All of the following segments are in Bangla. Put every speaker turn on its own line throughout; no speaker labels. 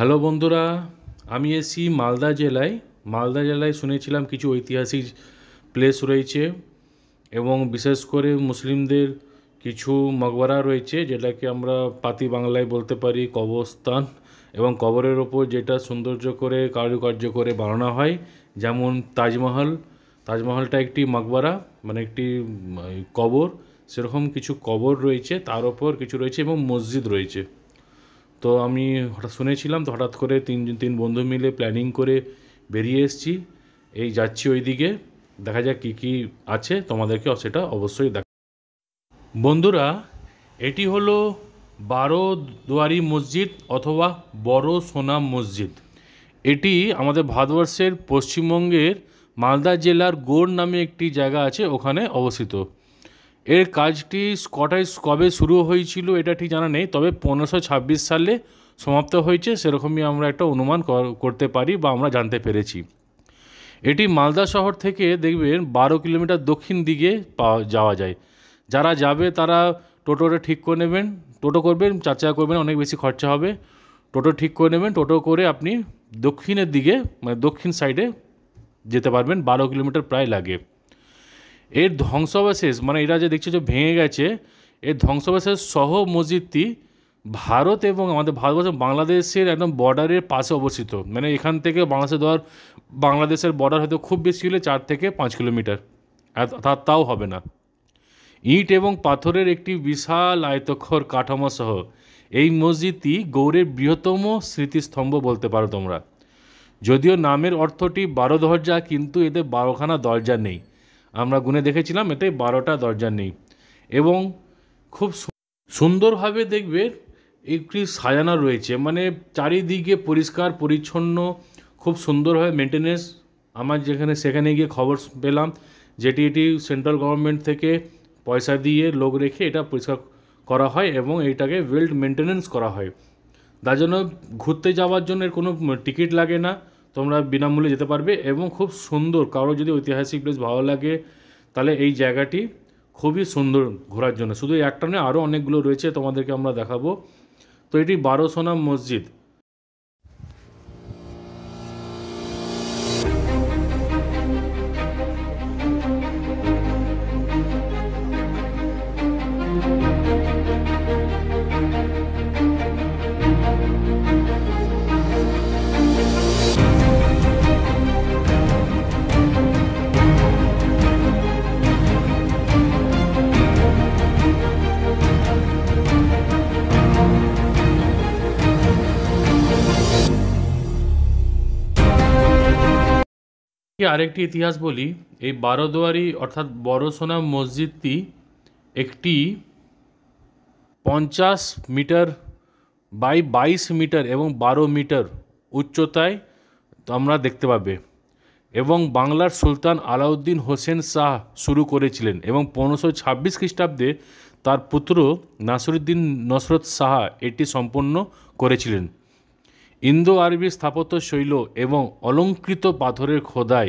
হ্যালো বন্ধুরা আমি এসি মালদা জেলায় মালদা জেলায় শুনেছিলাম কিছু ঐতিহাসিক প্লেস রয়েছে এবং বিশেষ করে মুসলিমদের কিছু মকবরা রয়েছে যেটাকে আমরা পাতি বাংলায় বলতে পারি কবরস্থান এবং কবরের ওপর যেটা সৌন্দর্য করে কারুকার্য করে বানানো হয় যেমন তাজমহল তাজমহলটা একটি মকবরা মানে একটি কবর সেরকম কিছু কবর রয়েছে তার ওপর কিছু রয়েছে এবং মসজিদ রয়েছে তো আমি হঠাৎ শুনেছিলাম তো হঠাৎ করে তিন তিন বন্ধু মিলে প্ল্যানিং করে বেরিয়ে এসেছি এই যাচ্ছি ওই দিকে দেখা যাক কী কী আছে তোমাদেরকে সেটা অবশ্যই দেখা বন্ধুরা এটি হলো বারো দুয়ারি মসজিদ অথবা বড় সোনা মসজিদ এটি আমাদের ভারতবর্ষের পশ্চিমবঙ্গের মালদা জেলার গোড় নামে একটি জায়গা আছে ওখানে অবস্থিত এর কাজটি কটায় কবে শুরু হয়েছিল এটা ঠিক জানা নেই তবে পনেরোশো ছাব্বিশ সালে সমাপ্ত হয়েছে সেরকমই আমরা একটা অনুমান করতে পারি বা আমরা জানতে পেরেছি এটি মালদা শহর থেকে দেখবেন বারো কিলোমিটার দক্ষিণ দিকে পাওয়া যাওয়া যায় যারা যাবে তারা টোটোটা ঠিক করে নেবেন টোটো করবেন চাচা করবেন অনেক বেশি খরচা হবে টোটো ঠিক করে নেবেন টোটো করে আপনি দক্ষিণের দিকে মানে দক্ষিণ সাইডে যেতে পারবেন বারো কিলোমিটার প্রায় লাগে এর ধ্বংসাবশেষ মানে এরা যে দেখছে যে ভেঙে গেছে এর ধ্বংসাবশেষ সহ মসজিদটি ভারত এবং আমাদের ভারতবর্ষ বাংলাদেশের একদম বর্ডারের পাশে অবস্থিত মানে এখান থেকে বাংলাদেশে ধর বাংলাদেশের বর্ডার হয়তো খুব বেশি হলে চার থেকে পাঁচ কিলোমিটার তা তাও হবে না ইট এবং পাথরের একটি বিশাল আয়তক্ষর কাঠামো সহ এই মসজিদটি গৌরের বৃহত্তম স্মৃতিস্তম্ভ বলতে পারো তোমরা যদিও নামের অর্থটি বারো দরজা কিন্তু এদের বারোখানা দরজা নেই আমরা গুনে দেখেছিলাম এতে বারোটা দরজা নেই এবং খুব সুন্দরভাবে দেখবে একটি সাজানো রয়েছে মানে চারিদিকে পরিষ্কার পরিচ্ছন্ন খুব সুন্দরভাবে মেনটেনেন্স আমার যেখানে সেখানে গিয়ে খবর পেলাম যেটি এটি সেন্ট্রাল গভর্নমেন্ট থেকে পয়সা দিয়ে লোক রেখে এটা পরিষ্কার করা হয় এবং এইটাকে ওয়েল্ড মেনটেনেন্স করা হয় তার জন্য ঘুরতে যাওয়ার জন্য কোনো টিকিট লাগে না তোমরা বিনামূল্যে যেতে পারবে এবং খুব সুন্দর কারো যদি ঐতিহাসিক প্লেস ভালো লাগে তাহলে এই জায়গাটি খুবই সুন্দর ঘোরার জন্য শুধু একটা নয় আরও অনেকগুলো রয়েছে তোমাদেরকে আমরা দেখাবো তো এটি বারোসোনা মসজিদ আরেকটি ইতিহাস বলি এই বারোদুয়ারি অর্থাৎ বড়সোনা মসজিদটি একটি পঞ্চাশ মিটার বাই বাইশ মিটার এবং বারো মিটার উচ্চতায় আমরা দেখতে পাবে এবং বাংলার সুলতান আলাউদ্দিন হোসেন শাহ শুরু করেছিলেন এবং পনেরোশো ছাব্বিশ খ্রিস্টাব্দে তার পুত্র নাসরুদ্দিন নসরত শাহ এটি সম্পন্ন করেছিলেন ইন্দো আরবি স্থাপত্য শৈল এবং অলঙ্কৃত পাথরের খোদাই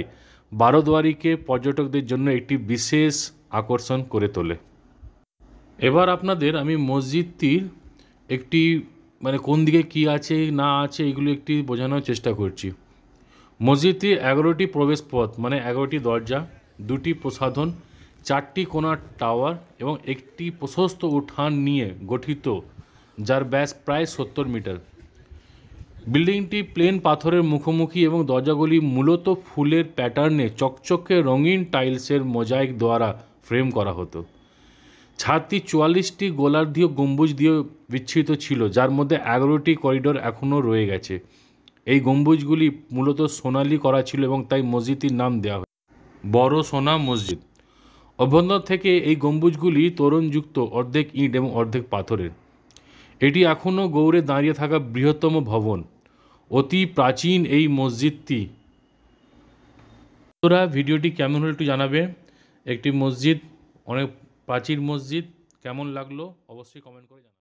বারোদুয়ারিকে পর্যটকদের জন্য একটি বিশেষ আকর্ষণ করে তোলে এবার আপনাদের আমি মসজিদটির একটি মানে কোন দিকে কি আছে না আছে এগুলো একটি বোঝানোর চেষ্টা করছি মসজিদটি এগারোটি প্রবেশপথ মানে এগারোটি দরজা দুটি প্রসাধন চারটি কোনার টাওয়ার এবং একটি প্রশস্ত উঠান নিয়ে গঠিত যার ব্যাস প্রায় সত্তর মিটার বিল্ডিংটি প্লেন পাথরের মুখোমুখি এবং দরজাগুলি মূলত ফুলের প্যাটার্নে চকচকে রঙিন টাইলসের মোজাইক দ্বারা ফ্রেম করা হতো ছাদটি চুয়াল্লিশটি গোলার্ধীয় গম্বুজ দিয়ে বিচ্ছিত ছিল যার মধ্যে এগারোটি করিডোর এখনও রয়ে গেছে এই গম্বুজগুলি মূলত সোনালি করা ছিল এবং তাই মসজিদটির নাম দেওয়া হয় বড় সোনা মসজিদ অভ্যন্তর থেকে এই গম্বুজগুলি তোরণযুক্ত অর্ধেক ইট এবং অর্ধেক পাথরের এটি এখনও গৌড়ে দাঁড়িয়ে থাকা বৃহত্তম ভবন অতি প্রাচীন এই মসজিদটি তোরা ভিডিওটি কেমন হলো একটু জানাবে একটি মসজিদ অনেক প্রাচীন মসজিদ কেমন লাগলো অবশ্যই কমেন্ট করে জানাবে